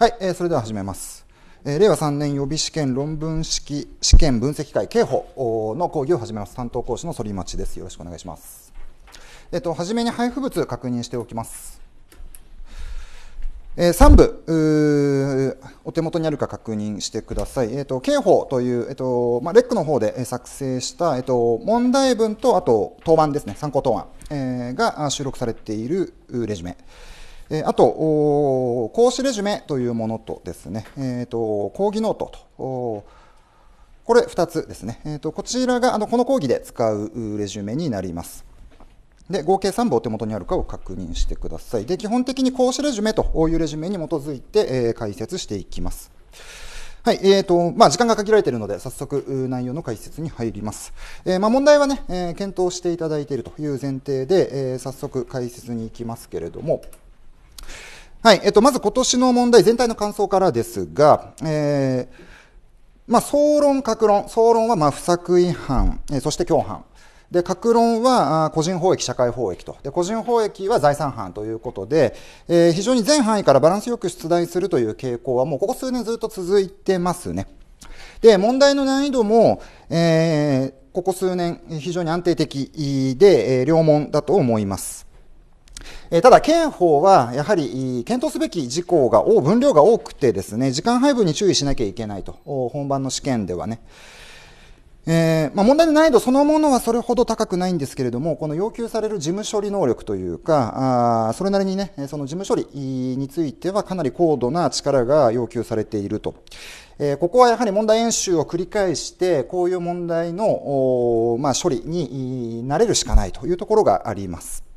はい、えー、それでは始めます。えー、令和3年予備試験論文式試験分析会刑法の講義を始めます。担当講師の反町です。よろしくお願いします。えっ、ー、と、はじめに配布物確認しておきます。えー、3部、お手元にあるか確認してください。えっ、ー、と、刑法という、えっ、ー、と、まあ、レックの方で作成した、えっ、と、問題文と、あと、答案ですね、参考答案、えが収録されているレジュメ。えあと、講師レジュメというものとですね、えーと、講義ノートと、これ2つですね、えーと、こちらがあのこの講義で使うレジュメになります。で合計3部お手元にあるかを確認してください。で基本的に講師レジュメというレジュメに基づいて、えー、解説していきます。はい、えーとまあ、時間が限られているので、早速内容の解説に入ります。えー、まあ、問題はね、えー、検討していただいているという前提で、えー、早速解説に行きますけれども、はい、えっと、まず今年の問題、全体の感想からですが、えー、まあ、総論、各論。総論は、まあ、不作違反、えー、そして共犯。で、各論は、個人法益、社会法益と。で、個人法益は財産犯ということで、えー、非常に全範囲からバランスよく出題するという傾向は、もうここ数年ずっと続いてますね。で、問題の難易度も、えー、ここ数年、非常に安定的で、えー、両問だと思います。えただ、刑法はやはり検討すべき事項が多、分量が多くてですね、時間配分に注意しなきゃいけないと、本番の試験ではね。えー、まあ、問題の難易度そのものはそれほど高くないんですけれども、この要求される事務処理能力というか、あそれなりにね、その事務処理についてはかなり高度な力が要求されていると。えー、ここはやはり問題演習を繰り返して、こういう問題の、まあ、処理に慣れるしかないというところがあります。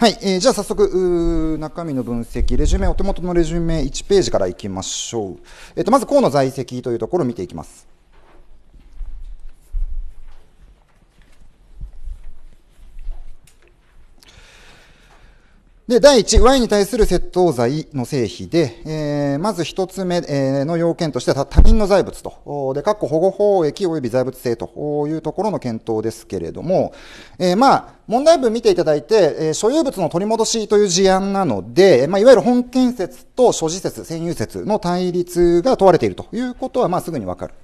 はい、えー、じゃあ早速、中身の分析、レジュメ、お手元のレジュメ1ページからいきましょう。えっ、ー、と、まず、河野在籍というところを見ていきます。で、第1、Y に対する窃盗罪の成否で、えー、まず1つ目の要件としては他人の財物と、で、括弧保護法益及び財物性というところの検討ですけれども、えー、まあ、問題文見ていただいて、えー、所有物の取り戻しという事案なので、まあ、いわゆる本件説と所持説、占有説の対立が問われているということは、まあ、すぐにわかる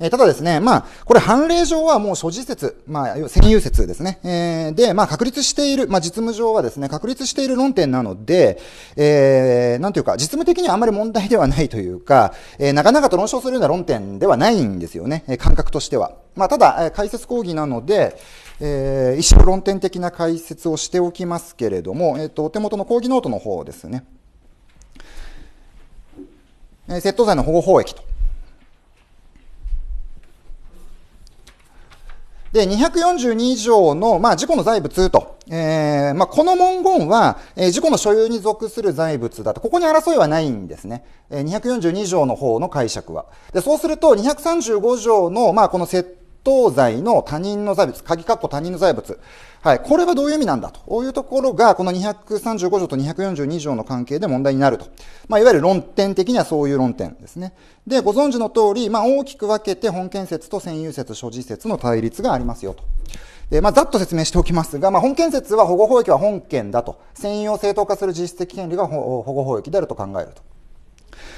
えただですね、まあ、これ判例上はもう諸事説、まあ、占有説ですね。えで、まあ、確立している、まあ、実務上はですね、確立している論点なので、えー、なんていうか、実務的にはあまり問題ではないというか、えなかなかと論証するような論点ではないんですよね、え感覚としては。まあ、ただ、え解説講義なので、えー、一種論点的な解説をしておきますけれども、えっ、と、お手元の講義ノートの方ですね。窃盗罪の保護法益とで、242条の、まあ、事故の財物と、えー、まあ、この文言は、えー、事故の所有に属する財物だと、ここに争いはないんですね。えー、242条の方の解釈は。で、そうすると、235条の、まあ、この窃盗罪の他人の財物、鍵括弧他人の財物、はい、これはどういう意味なんだというところが、この235条と242条の関係で問題になると。まあ、いわゆる論点的にはそういう論点ですね。で、ご存知の通り、まあ、大きく分けて本件説と占有説、所持説の対立がありますよと。で、まあ、ざっと説明しておきますが、まあ、本件説は保護法益は本件だと。専用を正当化する実質的権利が保護法益であると考えると。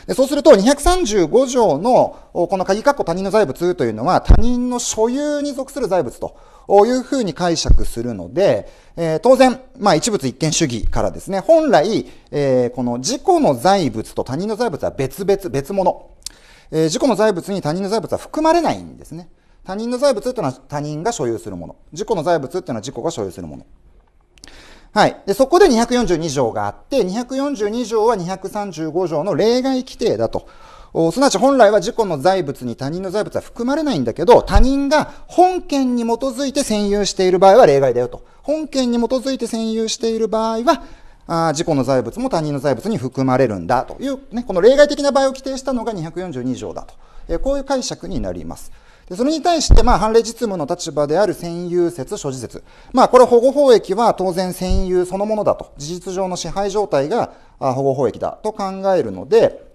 でそうすると、235条のこの鍵括弧他人の財物というのは、他人の所有に属する財物というふうに解釈するので、えー、当然、まあ一物一見主義からですね、本来、えー、この自己の財物と他人の財物は別々、別物。えー、自己の財物に他人の財物は含まれないんですね。他人の財物というのは他人が所有するもの。自己の財物というのは自己が所有するもの。はい。で、そこで242条があって、242条は235条の例外規定だとすなわち本来は自己の財物に他人の財物は含まれないんだけど、他人が本件に基づいて占有している場合は例外だよと。本件に基づいて占有している場合は、あ自己の財物も他人の財物に含まれるんだという、ね、この例外的な場合を規定したのが242条だと。えこういう解釈になります。でそれに対して、まあ、判例実務の立場である占有説、所持説。まあ、これ保護法益は当然占有そのものだと。事実上の支配状態が保護法益だと考えるので、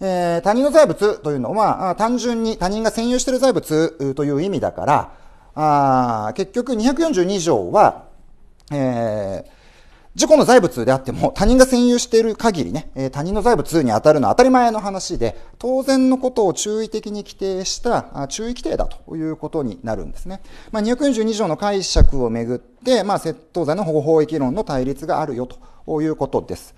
えー、他人の財物というのは、単純に他人が占有している財物という意味だから、あ結局242条は、えー、自己の財物であっても他人が占有している限りね、えー、他人の財物に当たるのは当たり前の話で、当然のことを注意的に規定した注意規定だということになるんですね。まあ、242条の解釈をめぐって、まあ、窃盗罪の保護法益論の対立があるよということです。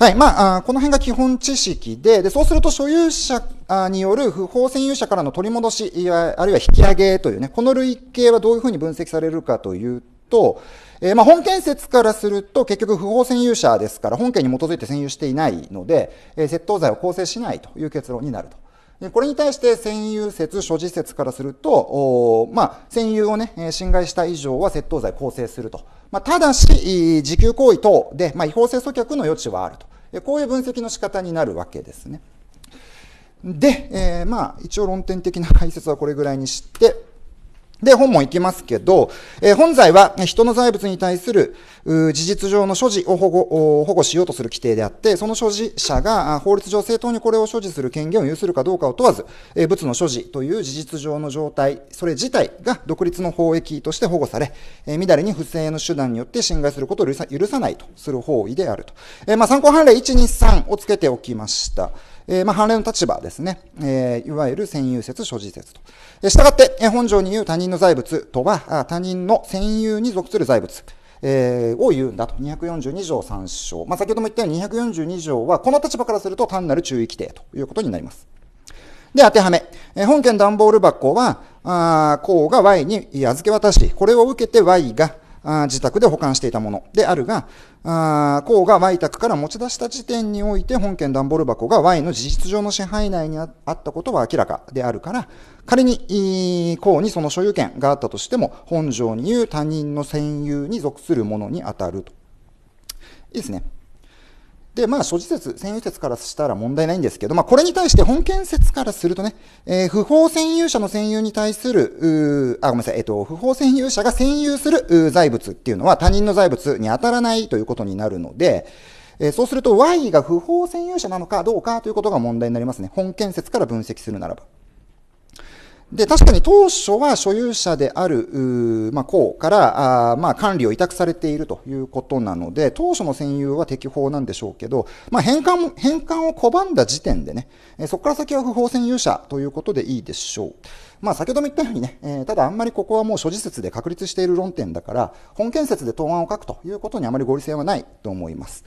はい。まあ、この辺が基本知識で、で、そうすると所有者による不法占有者からの取り戻し、あるいは引き上げというね、この類型はどういうふうに分析されるかというと、えー、まあ本件説からすると結局不法占有者ですから本件に基づいて占有していないので、えー、窃盗罪を構成しないという結論になると。これに対して占有説、所持説からすると、まあ、占有をね、侵害した以上は窃盗罪構成すると。まあ、ただし、時給行為等で、まあ、違法性阻却の余地はあると。こういう分析の仕方になるわけですね。で、えー、まあ、一応論点的な解説はこれぐらいにして、で、本もいきますけど、えー、本罪は人の財物に対する事実上の所持を保護保護しようとする規定であって、その所持者が法律上正当にこれを所持する権限を有するかどうかを問わず、えー、物の所持という事実上の状態、それ自体が独立の法益として保護され、えー、乱れに不正の手段によって侵害することを許さないとする法意であると。えー、まあ、参考判例1、2、3をつけておきました。えー、まあ、判例の立場ですね、えー、いわゆる占有説、所持説と。えー、従って、え本条に言う他人の財物とは、他人の占有に属する財物。えー、を言うんだと。242条3章。まあ、先ほども言ったように242条は、この立場からすると単なる注意規定ということになります。で、当てはめ。えー、本件段ボール箱は、あこうが Y に預け渡し、これを受けて Y が、あ自宅で保管していたものであるが、あ甲が Y 宅から持ち出した時点において本件段ボール箱が Y の事実上の支配内にあったことは明らかであるから、仮に公にその所有権があったとしても、本条に言う他人の占有に属するものに当たると。いいですね。で、まあ、諸事説、占有説からしたら問題ないんですけど、まあ、これに対して本件説からするとね、えー、不法占有者の占有に対する、あ、ごめんなさい、えっ、ー、と、不法占有者が占有する財物っていうのは他人の財物に当たらないということになるので、えー、そうすると Y が不法占有者なのかどうかということが問題になりますね。本件説から分析するならば。で、確かに当初は所有者である、まあ、うから、あまあ、管理を委託されているということなので、当初の占有は適法なんでしょうけど、まあ、返還、返還を拒んだ時点でね、えそこから先は不法占有者ということでいいでしょう。まあ、先ほども言ったようにね、えー、ただあんまりここはもう諸事説で確立している論点だから、本件説で答案を書くということにあまり合理性はないと思います。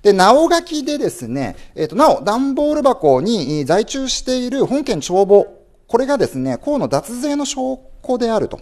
で、なお書きでですね、えっ、ー、と、なお、段ボール箱に在中している本件帳簿これがですね、公の脱税の証拠であると。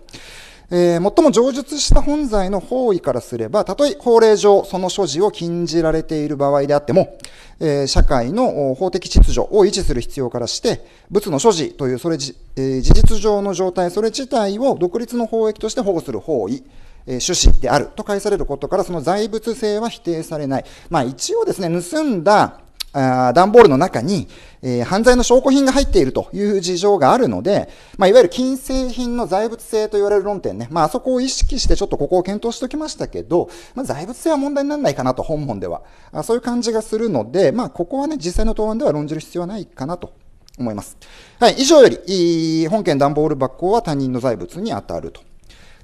えー、最も上述した本罪の方位からすれば、たとえ法令上その所持を禁じられている場合であっても、えー、社会の法的秩序を維持する必要からして、物の所持というそれ、えー、事実上の状態、それ自体を独立の法益として保護する方位、えー、趣旨であると返されることから、その財物性は否定されない。まあ一応ですね、盗んだあ段ボールの中に、えー、犯罪の証拠品が入っているという事情があるので、まあ、いわゆる金製品の財物性と言われる論点ね、まあ、あそこを意識してちょっとここを検討しておきましたけど、まあ、財物性は問題にならないかなと、本文では。あそういう感じがするので、まあ、ここはね、実際の答案では論じる必要はないかなと思います。はい、以上より、本件段ボール箱は他人の財物に当たると。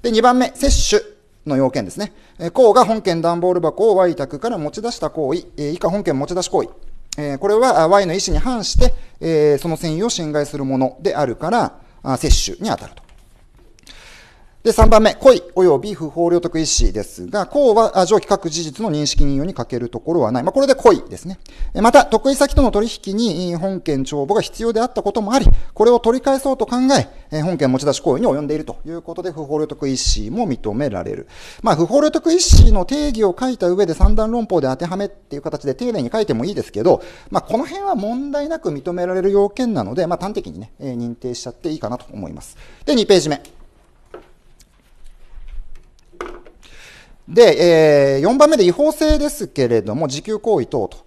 で、2番目、摂取。の要件ですね。え項が本件段ボール箱を Y 宅から持ち出した行為、え以下本件持ち出し行為。えこれは Y の意思に反して、えその繊維を侵害するものであるから、摂取に当たると。で、3番目、故意及び不法領得意思ですが、項は上記各事実の認識任用に欠けるところはない。まあ、これで故意ですね。また、得意先との取引に本件帳簿が必要であったこともあり、これを取り返そうと考え、本件持ち出し行為に及んでいるということで、不法領得意思も認められる。まあ、不法領得意思の定義を書いた上で三段論法で当てはめっていう形で丁寧に書いてもいいですけど、まあ、この辺は問題なく認められる要件なので、まあ、端的にね、認定しちゃっていいかなと思います。で、2ページ目。で、えー、4番目で違法性ですけれども、時給行為等と。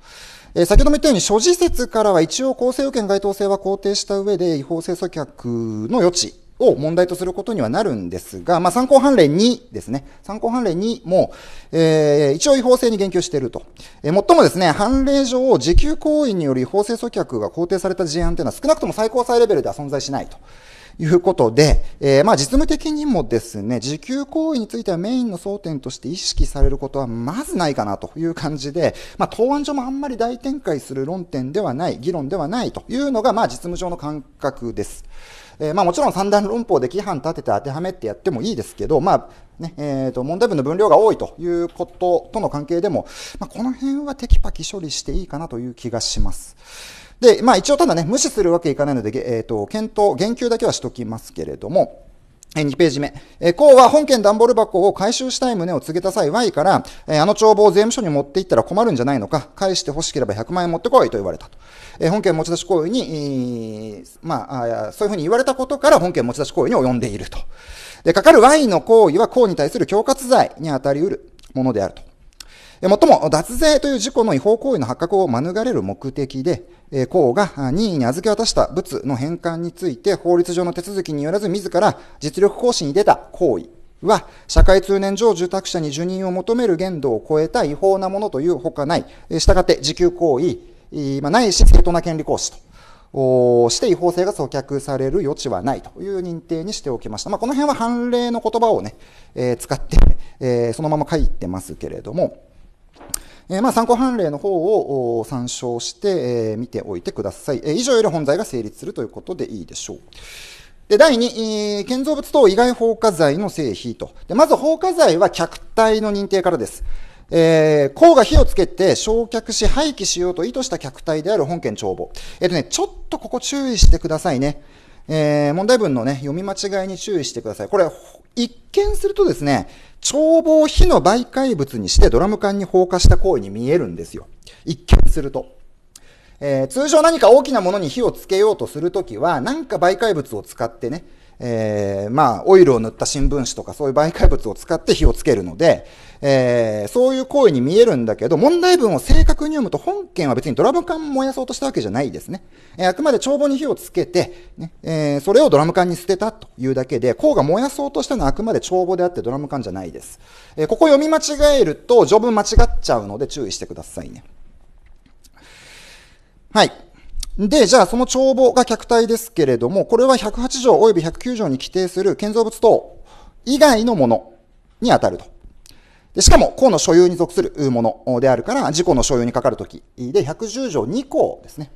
えー、先ほども言ったように、諸事説からは一応構成要件該当性は肯定した上で、違法性阻却の余地を問題とすることにはなるんですが、まあ、参考判例2ですね。参考判例2も、えー、一応違法性に言及していると。えー、もっともですね、判例上、時給行為による違法性阻却が肯定された事案というのは少なくとも最高裁レベルでは存在しないと。いうことで、えー、まあ実務的にもですね、自給行為についてはメインの争点として意識されることはまずないかなという感じで、まあ答案上もあんまり大展開する論点ではない、議論ではないというのが、まあ実務上の感覚です。えー、まあもちろん三段論法で規範立てて当てはめってやってもいいですけど、まあね、えー、と問題文の分量が多いということとの関係でも、まあ、この辺はテキパキ処理していいかなという気がします。で、まあ一応ただね、無視するわけいかないので、えっ、ー、と、検討、言及だけはしときますけれども、2ページ目。えこうは本件段ボール箱を回収したい旨を告げた際 Y から、えあの帳簿を税務署に持っていったら困るんじゃないのか、返して欲しければ100万円持ってこいと言われたと。え本件持ち出し行為に、まあそういうふうに言われたことから本件持ち出し行為に及んでいると。で、かかる Y の行為はうに対する恐喝罪に当たり得るものであると。もっとも、脱税という事故の違法行為の発覚を免れる目的で、公が任意に預け渡した物の返還について法律上の手続きによらず自ら実力行使に出た行為は、社会通念上受託者に受任を求める限度を超えた違法なものというほかない。したがって自給行為、まないし正当な権利行使と。して違法性が阻却される余地はないという認定にしておきました。まあ、この辺は判例の言葉をね、えー、使って、えー、そのまま書いてますけれども、えまあ、参考判例の方を参照して、え見ておいてください。え以上より本罪が成立するということでいいでしょう。で、第2、建造物等以外放火罪の成否と。で、まず放火罪は客体の認定からです。えー、甲が火をつけて焼却し廃棄しようと意図した客体である本件帳簿。えっ、ー、とね、ちょっとここ注意してくださいね。えー、問題文のね、読み間違いに注意してください。これ、一見するとですね、眺望火の媒介物にしてドラム缶に放火した行為に見えるんですよ。一見すると。えー、通常何か大きなものに火をつけようとするときは、何か媒介物を使ってね、えー、まあ、オイルを塗った新聞紙とかそういう媒介物を使って火をつけるので、えー、そういう行為に見えるんだけど、問題文を正確に読むと本件は別にドラム缶燃やそうとしたわけじゃないですね。えー、あくまで帳簿に火をつけて、ね、えー、それをドラム缶に捨てたというだけで、甲が燃やそうとしたのはあくまで帳簿であってドラム缶じゃないです。えここ読み間違えると、序文間違っちゃうので注意してくださいね。はい。で、じゃあその帳簿が客体ですけれども、これは108条及び109条に規定する建造物等以外のものに当たると。でしかも、公の所有に属するものであるから、事故の所有にかかるときで、110条2項ですね。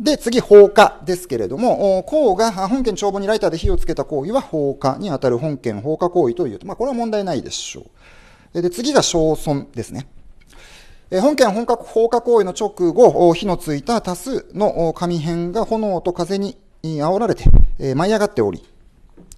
で、次、放火ですけれども、公が本件帳簿にライターで火をつけた行為は放火に当たる本件放火行為というと、まあ、これは問題ないでしょう。で、次が焼損ですね。本件本格放火行為の直後、火のついた多数の紙片が炎と風に煽られて舞い上がっており、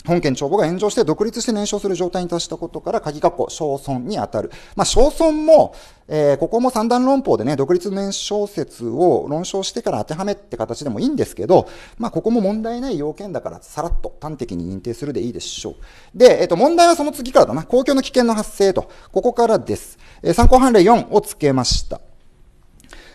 本県帳簿が炎上して独立して燃焼する状態に達したことから、鍵括弧、小村に当たる。まあ、小村も、えー、ここも三段論法でね、独立燃焼説を論証してから当てはめって形でもいいんですけど、まあ、ここも問題ない要件だから、さらっと端的に認定するでいいでしょう。で、えっ、ー、と、問題はその次からだな。公共の危険の発生と、ここからです。えー、参考判例4をつけました。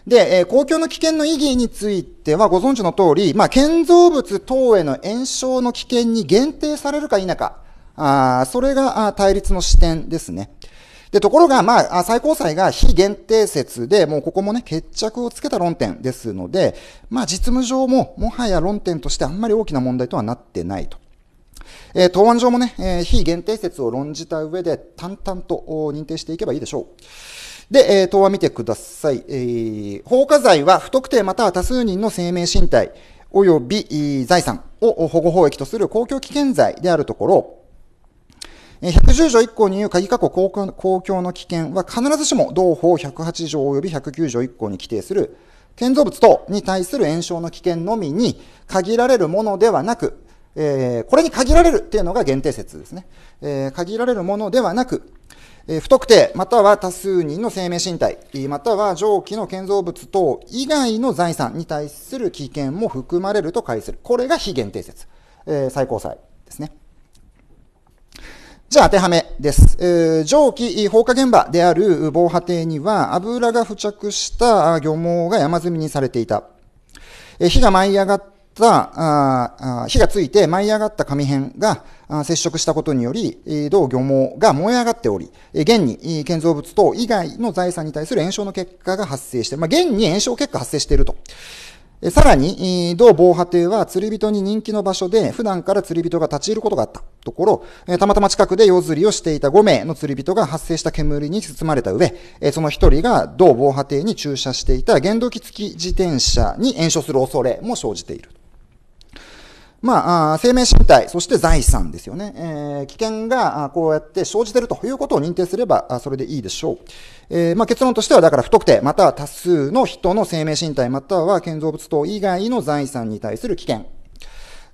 で、えー、公共の危険の意義についてはご存知の通り、まあ、建造物等への延焼の危険に限定されるか否か、あそれが対立の視点ですね。で、ところが、まあ、最高裁が非限定説で、もうここもね、決着をつけた論点ですので、まあ、実務上も、もはや論点としてあんまり大きな問題とはなってないと。えー、答案上もね、えー、非限定説を論じた上で、淡々と認定していけばいいでしょう。で、えー、等は見てください。えー、放火罪は不特定または多数人の生命身体及び財産を保護法益とする公共危険罪であるところ、110条1項にいう鍵過去公共の危険は必ずしも同法108条及び109条1項に規定する建造物等に対する炎症の危険のみに限られるものではなく、えー、これに限られるっていうのが限定説ですね。えー、限られるものではなく、え不特定、または多数人の生命身体、または上記の建造物等以外の財産に対する危険も含まれると解する。これが非限定説。え最高裁ですね。じゃあ当てはめです。えー、蒸気放火現場である防波堤には油が付着した漁網が山積みにされていた。え火が舞い上がった、火がついて舞い上がった紙片が接触したことにより、同漁網が燃え上がっており、現に建造物等以外の財産に対する炎症の結果が発生してまあ、現に炎症結果発生していると。さらに、同防波堤は釣り人に人気の場所で、普段から釣り人が立ち入ることがあったところ、たまたま近くで夜釣りをしていた5名の釣り人が発生した煙に包まれた上、その1人が同防波堤に駐車していた原動機付き自転車に炎症する恐れも生じている。まあ、生命身体、そして財産ですよね。えー、危険がこうやって生じているということを認定すれば、それでいいでしょう。えー、まあ、結論としては、だから不特定、または多数の人の生命身体、または建造物等以外の財産に対する危険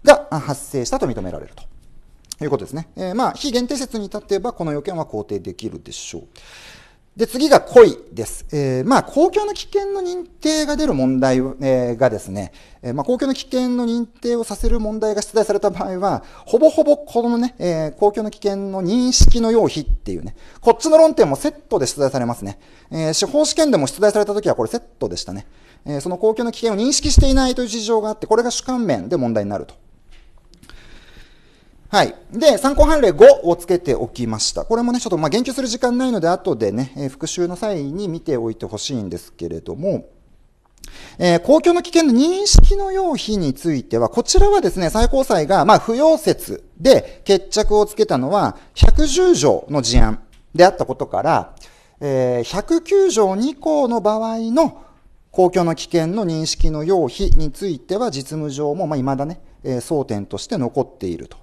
が発生したと認められると。いうことですね。えー、まあ、非限定説に立てば、この要件は肯定できるでしょう。で、次が故です。えー、まあ、公共の危険の認定が出る問題、えー、がですね、えー、まあ、公共の危険の認定をさせる問題が出題された場合は、ほぼほぼこのね、えー、公共の危険の認識の要否っていうね、こっちの論点もセットで出題されますね。え司法試験でも出題された時はこれセットでしたね。えその公共の危険を認識していないという事情があって、これが主観面で問題になると。はい。で、参考判例5をつけておきました。これもね、ちょっとまあ言及する時間ないので、後でね、え復習の際に見ておいてほしいんですけれども、えー、公共の危険の認識の要否については、こちらはですね、最高裁が、まあ、不要説で決着をつけたのは、110条の事案であったことから、えー、109条2項の場合の公共の危険の認識の要否については、実務上も、まあ、未だね、えー、争点として残っていると。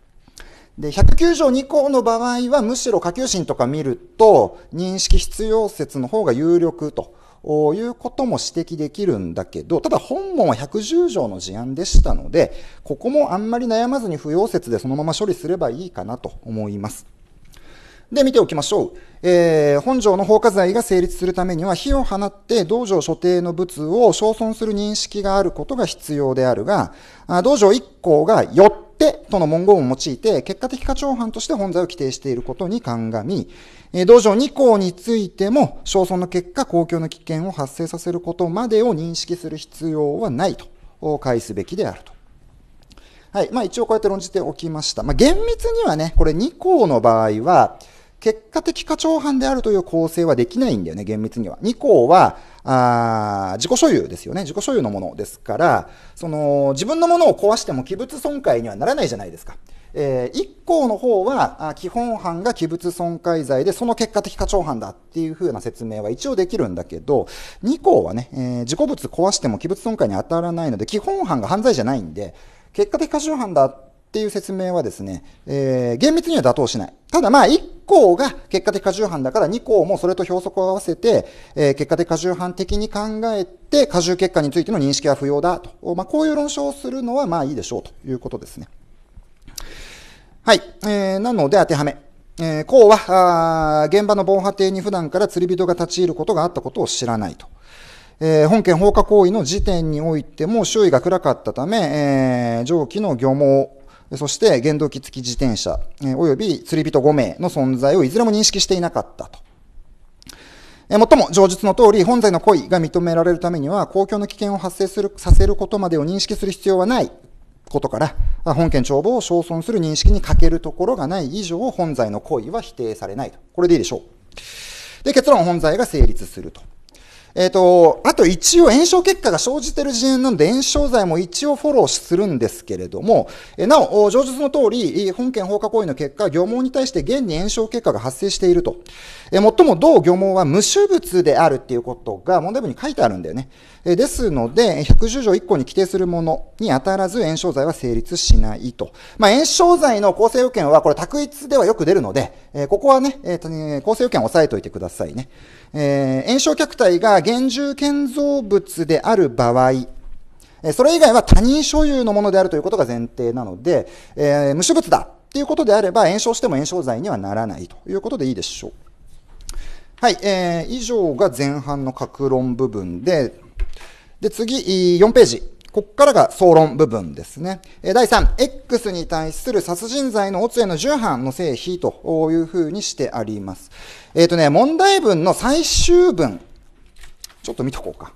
で、109条2項の場合は、むしろ下級審とか見ると、認識必要説の方が有力と。いうことも指摘できるんだけど、ただ本文は110条の事案でしたので、ここもあんまり悩まずに不要説でそのまま処理すればいいかなと思います。で、見ておきましょう。えー、本条の放火罪が成立するためには、火を放って道場所定の物を焼損する認識があることが必要であるが、あ道場1項が4ってとの文言を用いて、結果的課長犯として本罪を規定していることに鑑み、えー、場2項についても、焦損の結果、公共の危険を発生させることまでを認識する必要はないと、返すべきであると。はい。まあ一応こうやって論じておきました。まあ厳密にはね、これ2項の場合は、結果的課長犯であるという構成はできないんだよね、厳密には。2項は、あ自己所有ですよね。自己所有のものですから、その自分のものを壊しても器物損壊にはならないじゃないですか。えー、1項の方は、基本犯が器物損壊罪で、その結果的過長犯だっていう風な説明は一応できるんだけど、2項はね、えー、自己物壊しても器物損壊に当たらないので、基本犯が犯罪じゃないんで、結果的過剰犯だってっていう説明はですね、えー、厳密には妥当しない。ただまあ、1項が結果的過重犯だから2項もそれと表則を合わせて、えー、結果的過重犯的に考えて、過重結果についての認識は不要だと。まあ、こういう論証をするのはまあいいでしょうということですね。はい。えー、なので当てはめ。えー、は、あは、現場の防波堤に普段から釣り人が立ち入ることがあったことを知らないと。えー、本件放火行為の時点においても周囲が暗かったため、えー、上記の漁網そして原動機付き自転車、えおよび釣り人5名の存在をいずれも認識していなかったと。えもっとも、上述の通り、本罪の行為が認められるためには、公共の危険を発生する、させることまでを認識する必要はないことから、本件帳簿を称尊する認識に欠けるところがない以上、本罪の行為は否定されないと。これでいいでしょう。で、結論、本罪が成立すると。えっ、ー、と、あと一応炎症結果が生じてる事例なので炎症剤も一応フォローするんですけれども、えなお、上述の通り、本件放火行為の結果、漁網に対して現に炎症結果が発生していると。えもっとも同漁網は無臭物であるっていうことが問題文に書いてあるんだよね。えですので、110条1項に規定するものに当たらず炎症剤は成立しないと。まあ、炎症剤の構成要件はこれ択一ではよく出るので、えここはね、えーね、構成要件を押さえておいてくださいね。えー、炎症虐待が現住建造物である場合、それ以外は他人所有のものであるということが前提なので、えー、無種物だっていうことであれば、炎症しても炎症罪にはならないということでいいでしょう。はい、えー、以上が前半の各論部分で、で、次、4ページ。ここからが総論部分ですね。第3、X に対する殺人罪のオツへの重犯の成否というふうにしてあります。えっ、ー、とね、問題文の最終文、ちょっと見とこうか。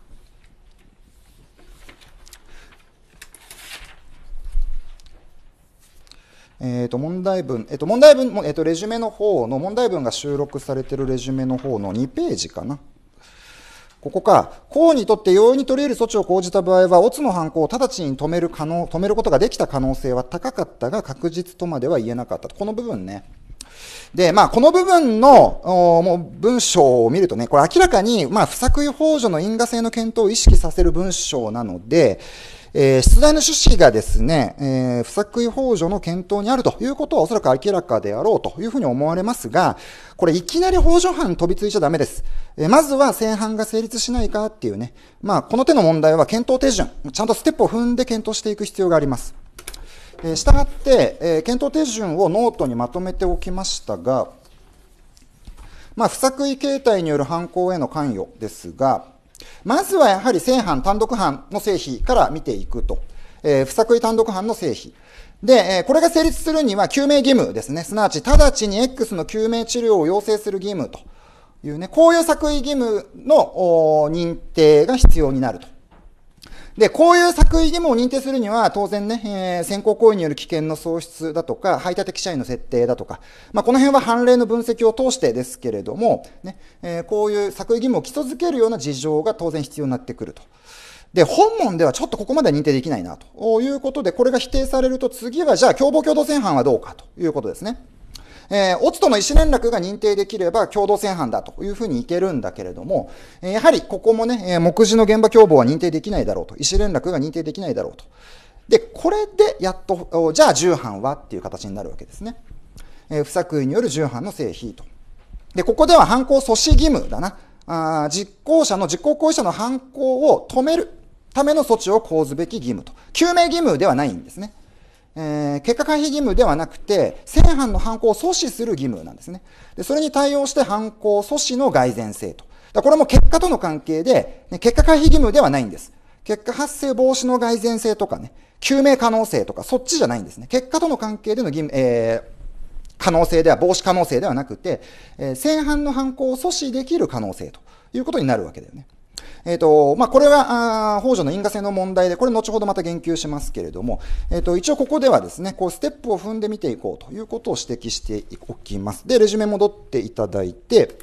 えー、と問題文、えっ、ー、と問題文、えっ、ー、とレジュメの方の問題文が収録されているレジュメの方の2ページかな。ここか、公にとって容易に取り得る措置を講じた場合は、オツの犯行を直ちに止める可能、止めることができた可能性は高かったが、確実とまでは言えなかったこの部分ね。で、まあ、この部分の、もう文章を見るとね、これ明らかに、まあ、不作為法助の因果性の検討を意識させる文章なので、えー、出題の趣旨がですね、えー、不作為法助の検討にあるということはおそらく明らかであろうというふうに思われますが、これいきなり法助犯飛びついちゃダメです。えー、まずは正犯が成立しないかっていうね、まあ、この手の問題は検討手順、ちゃんとステップを踏んで検討していく必要があります。えー、したがって、えー、検討手順をノートにまとめておきましたが、まあ、不作為形態による犯行への関与ですが、まずはやはり正犯単独犯の成否から見ていくと。えー、不作為単独犯の成否。で、えー、これが成立するには救命義務ですね。すなわち、直ちに X の救命治療を要請する義務というね、こういう作為義務の認定が必要になるとで、こういう作為義務を認定するには、当然ね、えー、先行行為による危険の喪失だとか、排他的社員の設定だとか、まあ、この辺は判例の分析を通してですけれども、ね、えー、こういう作為義務を基礎づけるような事情が当然必要になってくると。で、本文ではちょっとここまで認定できないな、ということで、これが否定されると、次はじゃあ、共謀共同戦犯はどうかということですね。えー、オツとの意思連絡が認定できれば共同正犯だというふうにいけるんだけれども、えやはりここもね、えー、目次の現場共謀は認定できないだろうと、意思連絡が認定できないだろうと。で、これでやっと、じゃあ重犯はっていう形になるわけですね。え不作為による重犯の成否と。で、ここでは犯行阻止義務だな。あ実行者の、実行行為者の犯行を止めるための措置を講ずべき義務と。救命義務ではないんですね。えー、結果回避義務ではなくて、正犯の犯行を阻止する義務なんですね。でそれに対応して犯行阻止の蓋然性と。だこれも結果との関係で、ね、結果回避義務ではないんです。結果発生防止の蓋然性とかね、救命可能性とか、そっちじゃないんですね。結果との関係での義務、えー可能性では、防止可能性ではなくて、えー、正犯の犯行を阻止できる可能性ということになるわけだよね。えっ、ー、と、まあ、これは、あ北条の因果性の問題で、これ後ほどまた言及しますけれども、えっ、ー、と、一応ここではですね、こう、ステップを踏んでみていこうということを指摘しておきます。で、レジュメ戻っていただいて、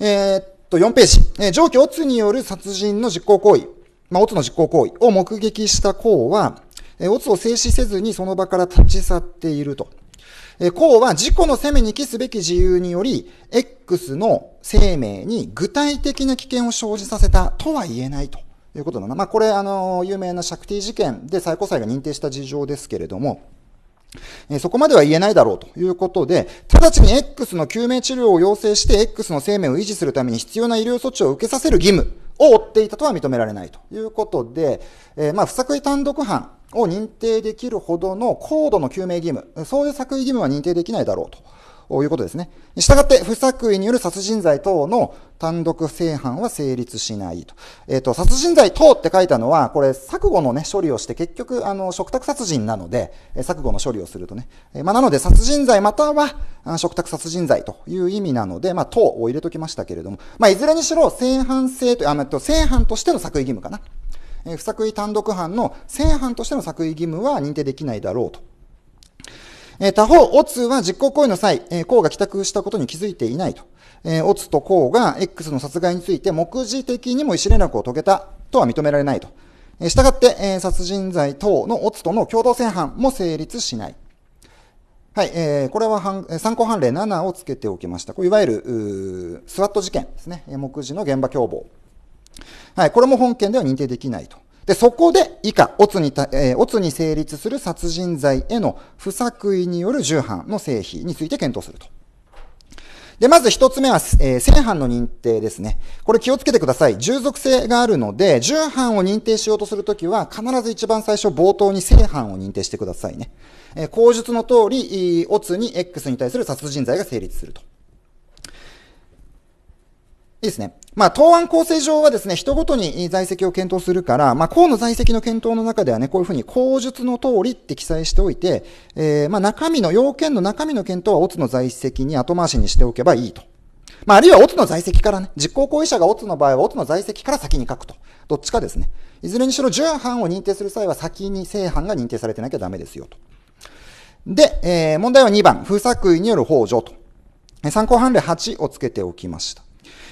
えっと、4ページ、えー、上記オツによる殺人の実行行為、まあ、オツの実行行為を目撃した項は、えー、オツを制止せずにその場から立ち去っていると。え項は自己の責めに帰すべき自由により、X の生命に具体的な危険を生じさせたとは言えないということだな。まあ、これ、あの、有名なシャクティ事件で最高裁が認定した事情ですけれども、えそこまでは言えないだろうということで、直ちに X の救命治療を要請して X の生命を維持するために必要な医療措置を受けさせる義務を負っていたとは認められないということで、えまあ、不作為単独犯を認定できるほどの高度の救命義務、そういう作為義務は認定できないだろうということですね。したがって、不作為による殺人罪等の単独正犯は成立しないと。えっ、ー、と、殺人罪等って書いたのは、これ、錯誤のね、処理をして、結局、あの、嘱託殺人なので、え錯誤の処理をするとね。えまあ、なので、殺人罪または、嘱託殺人罪という意味なので、まあ、等を入れときましたけれども、まあ、いずれにしろ、正犯性と、あ、正犯としての作為義務かな。え不作為単独犯の正犯としての作為義務は認定できないだろうと。え他方、オツは実行行為の際、えー、が帰宅したことに気づいていないと。えー、オツと公が X の殺害について目次的にも意思連絡を遂げたとは認められないと。えー、したがって、えー、殺人罪等のオツとの共同正犯も成立しない。はい、えー、これは参考判例7をつけておきました。これいわゆる、スワット事件ですね。目次の現場共謀。はい、これも本件では認定できないと。で、そこで以下、オツに、えー、オツに成立する殺人罪への不作為による重犯の成否について検討すると。で、まず一つ目は、えー、正犯の認定ですね。これ気をつけてください。従属性があるので、重犯を認定しようとするときは、必ず一番最初冒頭に正犯を認定してくださいね。えー、口述の通り、オツに X に対する殺人罪が成立すると。いいですね。まあ、答案構成上はですね、人ごとに在籍を検討するから、まあ、項の在籍の検討の中ではね、こういうふうに口述の通りって記載しておいて、えー、まあ、中身の、要件の中身の検討はオツの在籍に後回しにしておけばいいと。まあ、あるいはオツの在籍からね、実行行為者がオツの場合はオツの在籍から先に書くと。どっちかですね。いずれにしろ、準犯を認定する際は先に正犯が認定されてなきゃダメですよと。で、えー、問題は2番、不作為による法上と。参考判例8をつけておきました。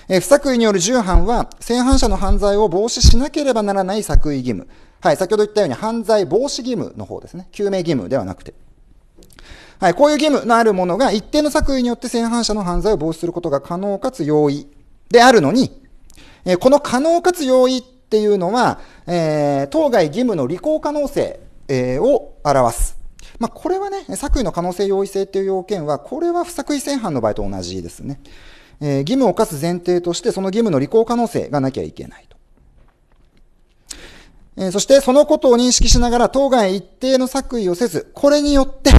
えー、不作為による重犯は、正犯者の犯罪を防止しなければならない作為義務。はい、先ほど言ったように犯罪防止義務の方ですね。救命義務ではなくて。はい、こういう義務のあるものが一定の作為によって正犯者の犯罪を防止することが可能かつ容易であるのに、えー、この可能かつ容易っていうのは、えー、当該義務の履行可能性、えー、を表す。まあ、これはね、作為の可能性容易性っていう要件は、これは不作為性犯の場合と同じですね。え義務を課す前提として、その義務の履行可能性がなきゃいけないと。えそして、そのことを認識しながら、当該一定の作為をせず、これによって、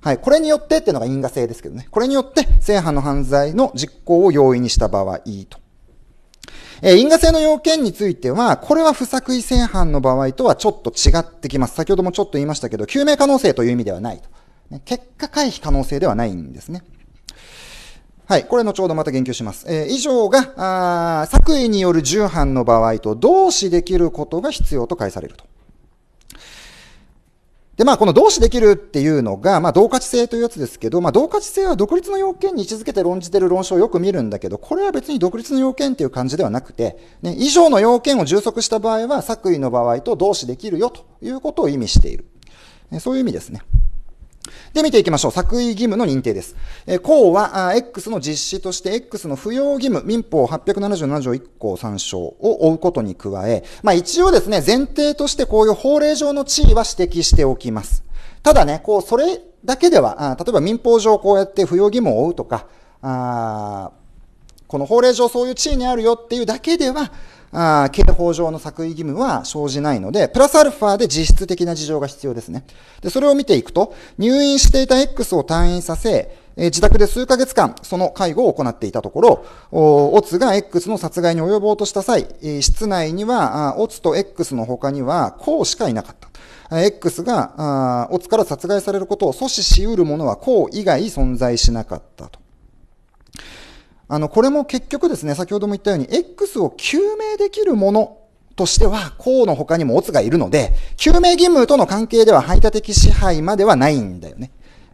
はい、これによってっていうのが因果性ですけどね。これによって、正犯の犯罪の実行を容易にした場合と。え因果性の要件については、これは不作為正犯の場合とはちょっと違ってきます。先ほどもちょっと言いましたけど、救命可能性という意味ではないと。結果回避可能性ではないんですね。はい、これ後ほどまた言及します。えー、以上が、作為による重犯の場合と同視できることが必要と解されると。で、まあ、この同志できるっていうのが、まあ、同価値性というやつですけど、まあ、同価値性は独立の要件に位置づけて論じてる論証をよく見るんだけど、これは別に独立の要件っていう感じではなくて、ね、以上の要件を充足した場合は、作為の場合と同志できるよということを意味している。そういう意味ですね。で、見ていきましょう。作為義務の認定です。えー、項は、X の実施として X の扶養義務、民法877条1項3章を追うことに加え、まあ一応ですね、前提としてこういう法令上の地位は指摘しておきます。ただね、こう、それだけでは、例えば民法上こうやって扶養義務を負うとか、あこの法令上そういう地位にあるよっていうだけでは、あ刑法上の作為義務は生じないので、プラスアルファで実質的な事情が必要ですね。で、それを見ていくと、入院していた X を退院させ、え自宅で数ヶ月間、その介護を行っていたところ、オツが X の殺害に及ぼうとした際、室内には、オツと X の他には、こうしかいなかった。X が、オツから殺害されることを阻止し得るものは、こう以外存在しなかったと。あの、これも結局ですね、先ほども言ったように、X を究明できるものとしては、公の他にもオツがいるので、救命義務との関係では排他的支配まではないんだよね。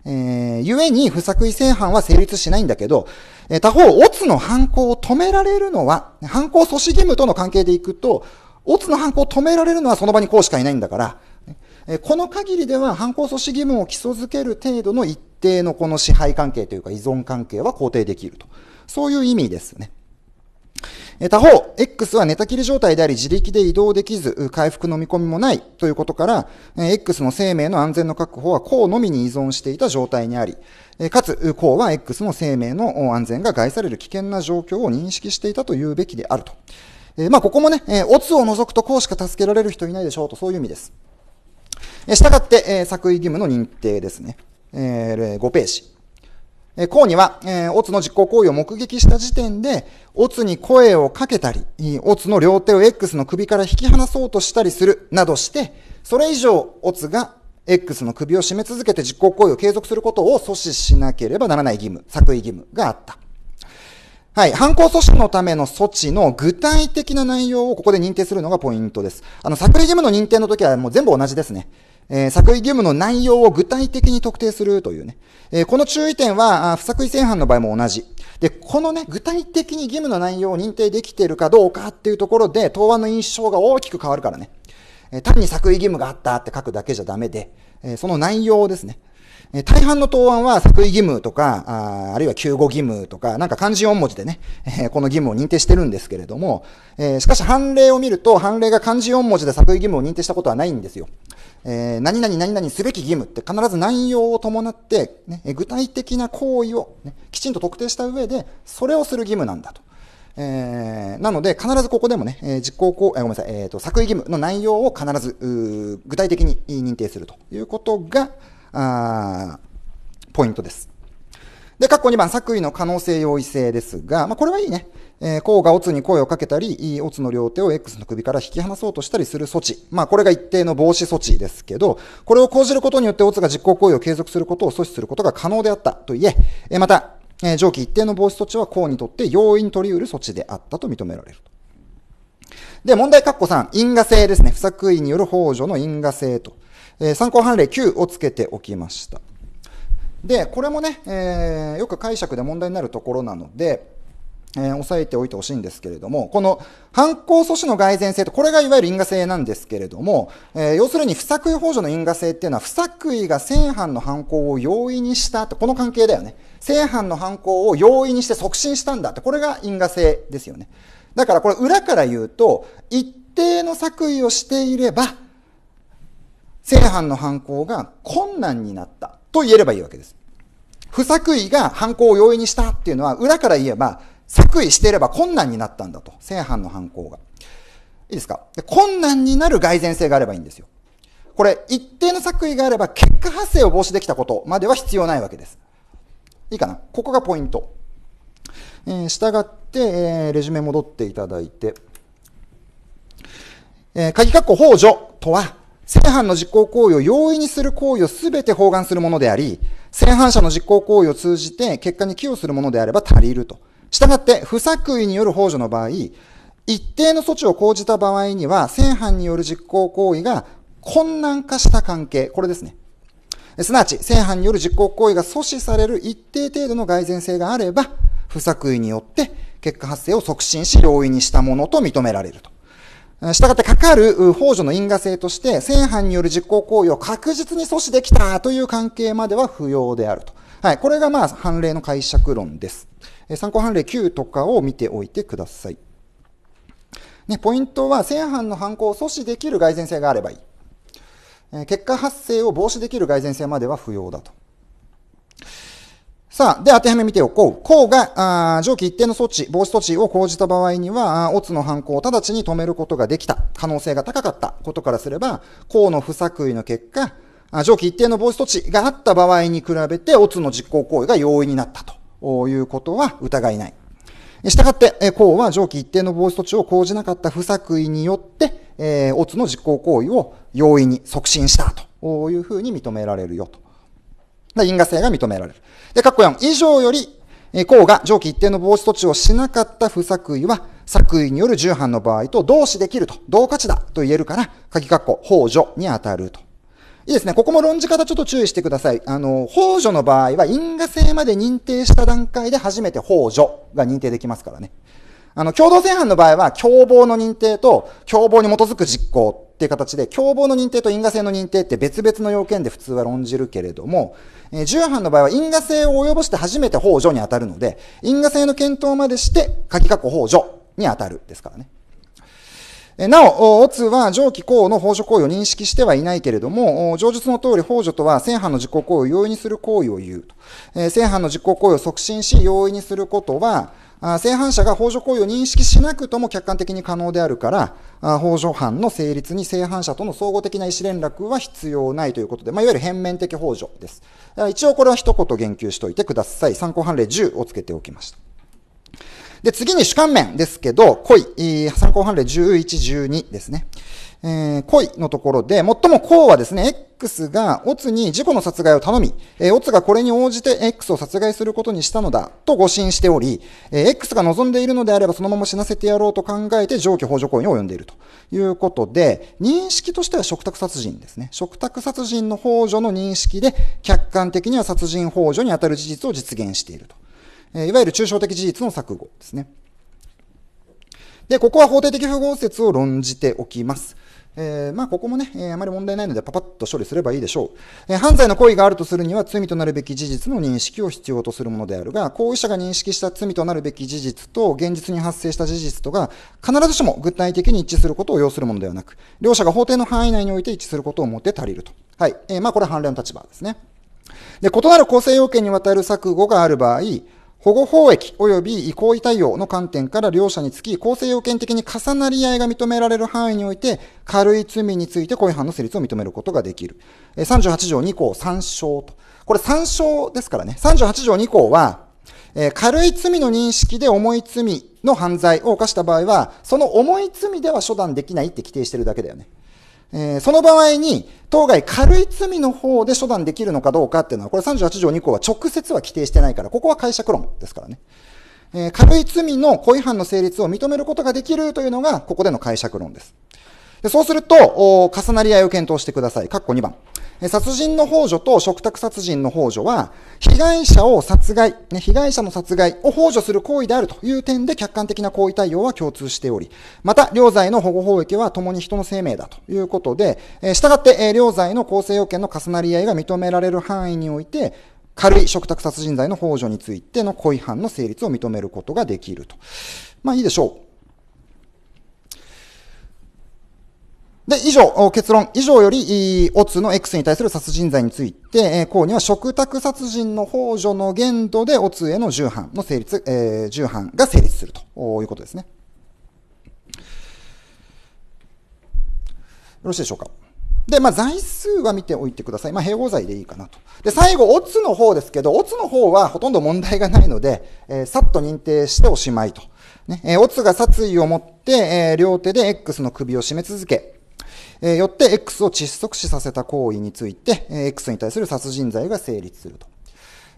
えー、故に不作為性犯は成立しないんだけど、えー、他方、オツの犯行を止められるのは、犯行阻止義務との関係でいくと、オツの犯行を止められるのはその場に公しかいないんだから、えー、この限りでは犯行阻止義務を基礎づける程度の一定のこの支配関係というか依存関係は肯定できると。そういう意味ですね。他方、X は寝たきり状態であり自力で移動できず、回復の見込みもないということから、X の生命の安全の確保はうのみに依存していた状態にあり、かつ、うは X の生命の安全が害される危険な状況を認識していたと言うべきであると。まあ、ここもね、オツを除くとうしか助けられる人いないでしょうと、そういう意味です。したがって、作為義務の認定ですね。5ページ。え項には、えー、オツの実行行為を目撃した時点で、オツに声をかけたり、オツの両手を X の首から引き離そうとしたりするなどして、それ以上、オツが X の首を絞め続けて実行行為を継続することを阻止しなければならない義務、作為義務があった。はい。犯行阻止のための措置の具体的な内容をここで認定するのがポイントです。あの、作為義務の認定の時はもう全部同じですね。えー、作為義務の内容を具体的に特定するというね。えー、この注意点は、不作為性犯の場合も同じ。で、このね、具体的に義務の内容を認定できているかどうかっていうところで、答案の印象が大きく変わるからね。えー、単に作為義務があったって書くだけじゃダメで、えその内容ですね。大半の答案は作為義務とか、ああるいは救護義務とか、なんか漢字4文字でね、えこの義務を認定してるんですけれども、えしかし判例を見ると、判例が漢字4文字で作為義務を認定したことはないんですよ。え何々何々すべき義務って必ず内容を伴って、ね、具体的な行為を、ね、きちんと特定した上で、それをする義務なんだと。えー、なので、必ずここでもね、実行行、えー、ごめんなさい、えーと、作為義務の内容を必ず具体的に認定するということが、あポイントです。で、括弧2番、作為の可能性容易性ですが、まあ、これはいいね。えー、甲がオツに声をかけたり、オツの両手を X の首から引き離そうとしたりする措置。まあ、これが一定の防止措置ですけど、これを講じることによってオツが実行行為を継続することを阻止することが可能であったといえ、えー、また、えー、上記一定の防止措置は甲にとって容易に取り得る措置であったと認められるで、問題括弧3、因果性ですね。不作為による法助の因果性と。え参考判例9をつけておきました。で、これもね、えー、よく解釈で問題になるところなので、えー、押さえておいてほしいんですけれども、この犯行阻止の蓋然性と、これがいわゆる因果性なんですけれども、えー、要するに不作為補助の因果性っていうのは、不作為が正犯の犯行を容易にしたって、この関係だよね。正犯の犯行を容易にして促進したんだって、これが因果性ですよね。だからこれ裏から言うと、一定の作為をしていれば、正犯の犯行が困難になったと言えればいいわけです。不作為が犯行を容易にしたっていうのは、裏から言えば、作為していれば困難になったんだと。正犯の犯行が。いいですかで困難になる蓋然性があればいいんですよ。これ、一定の作為があれば、結果発生を防止できたことまでは必要ないわけです。いいかなここがポイント。えー、従って、えー、レジュメ戻っていただいて、えー、鍵括弧補助とは、正犯の実行行為を容易にする行為をすべて包含するものであり、正犯者の実行行為を通じて結果に寄与するものであれば足りると。したがって、不作為による補助の場合、一定の措置を講じた場合には、正犯による実行行為が困難化した関係、これですね。すなわち、正犯による実行行為が阻止される一定程度の蓋然性があれば、不作為によって結果発生を促進し、容易にしたものと認められると。したがってかかる法助の因果性として、正犯による実行行為を確実に阻止できたという関係までは不要であると。はい。これがまあ、判例の解釈論です。参考判例9とかを見ておいてください。ね、ポイントは、正犯の犯行を阻止できる蓋然性があればいい。結果発生を防止できる蓋然性までは不要だと。さあ、で、当てはめ見ておこう。こうが、あ上記一定の措置、防止措置を講じた場合には、オツの犯行を直ちに止めることができた、可能性が高かったことからすれば、こうの不作為の結果、あ上記一定の防止措置があった場合に比べて、オツの実行行為が容易になったということは疑いない。したがって、こうは上記一定の防止措置を講じなかった不作為によって、えー、オツの実行行為を容易に促進したというふうに認められるよと。因果性が認められる。で、括弧4、以上より、項が上記一定の防止措置をしなかった不作為は、作為による重犯の場合と同視できると、同価値だと言えるから、鍵括弧、法助に当たると。いいですね。ここも論じ方ちょっと注意してください。あの、法助の場合は因果性まで認定した段階で初めて法助が認定できますからね。あの、共同正犯の場合は、共謀の認定と、共謀に基づく実行っていう形で、共謀の認定と因果性の認定って別々の要件で普通は論じるけれども、えー、重犯の場合は因果性を及ぼして初めて法助に当たるので、因果性の検討までして、書き括弧法助に当たるですからね。えなお、オツは上記項の法助行為を認識してはいないけれども、上述の通り法助とは、戦犯の実行行為を容易にする行為を言うと。え犯の実行行為を促進し、容易にすることは、正犯者が法助行為を認識しなくとも客観的に可能であるから、法助犯の成立に正犯者との総合的な意思連絡は必要ないということで、まあ、いわゆる変面的法助です。一応これは一言言及しておいてください。参考判例10をつけておきました。で、次に主観面ですけど、恋、参考判例11、12ですね。えー、恋のところで、最もこうはですね、X がオツに事故の殺害を頼み、えー、オツがこれに応じて X を殺害することにしたのだと誤信しており、えー、X が望んでいるのであればそのまま死なせてやろうと考えて上記補助行為に及んでいるということで、認識としては嘱託殺人ですね。嘱託殺人のほ助の認識で、客観的には殺人ほ助に当たる事実を実現していると。えー、いわゆる抽象的事実の錯誤ですね。で、ここは法定的不合説を論じておきます。えー、まあ、ここもね、えー、あまり問題ないので、パパッと処理すればいいでしょう。えー、犯罪の行為があるとするには、罪となるべき事実の認識を必要とするものであるが、行為者が認識した罪となるべき事実と、現実に発生した事実とが、必ずしも具体的に一致することを要するものではなく、両者が法廷の範囲内において一致することをもって足りると。はい。えまあ、これは判例の立場ですね。で、異なる構成要件にわたる錯誤がある場合、保護法益及び行為対応の観点から両者につき、構成要件的に重なり合いが認められる範囲において、軽い罪について故意犯の成立を認めることができる。38条2項3章と。これ3章ですからね。38条2項は、軽い罪の認識で重い罪の犯罪を犯した場合は、その重い罪では処断できないって規定してるだけだよね。えー、その場合に、当該軽い罪の方で処断できるのかどうかっていうのは、これ38条2項は直接は規定してないから、ここは解釈論ですからね。えー、軽い罪の故意犯の成立を認めることができるというのが、ここでの解釈論です。でそうすると、重なり合いを検討してください。括弧2番。殺人の幇助と嘱託殺人の幇助は、被害者を殺害、ね、被害者の殺害を幇助する行為であるという点で客観的な行為対応は共通しており、また、両罪の保護法益は共に人の生命だということで、えー、従って、えー、罪の構成要件の重なり合いが認められる範囲において、軽い嘱託殺人罪の幇助についての故意犯の成立を認めることができると。まあいいでしょう。で、以上、結論、以上より、オツの X に対する殺人罪について、公には嘱託殺人の幇助の限度でオツへの重犯の成立、えー、重犯が成立するということですね。よろしいでしょうか。で、まあ、罪数は見ておいてください。まあ、併合罪でいいかなと。で、最後、オツの方ですけど、オツの方はほとんど問題がないので、えー、さっと認定しておしまいと。ね、えー、オツが殺意を持って、えー、両手で X の首を絞め続け、えー、よって X を窒息死させた行為について、えー、X に対する殺人罪が成立すると。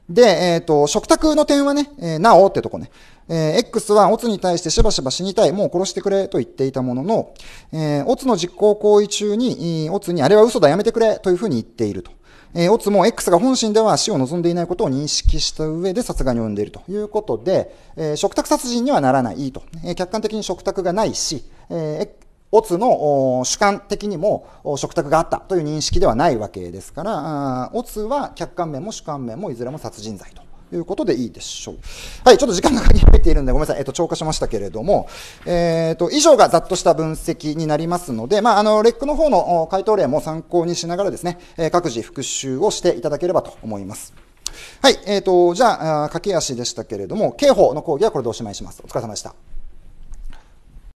で、えっ、ー、と、食卓の点はね、えー、なおってとこね。えー、X はオツに対してしばしば死にたい、もう殺してくれと言っていたものの、えー、オツの実行行為中に、オツにあれは嘘だやめてくれというふうに言っていると。えー、オツも X が本心では死を望んでいないことを認識した上で殺害に及んでいるということで、えー、食卓殺人にはならないと。えー、客観的に食卓がないし、えオツの主観的にも食卓があったという認識ではないわけですから、オツは客観面も主観面もいずれも殺人罪と。いうことでいいでしょう。はい、ちょっと時間が限られているんで、ごめんなさい、えっと、超過しましたけれども、えっ、ー、と、以上がざっとした分析になりますので、まあ、あの、レックの方の回答例も参考にしながらですね、え各自復習をしていただければと思います。はい、えっ、ー、と、じゃあ、駆け足でしたけれども、刑法の講義はこれでおしまいします。お疲れ様でした。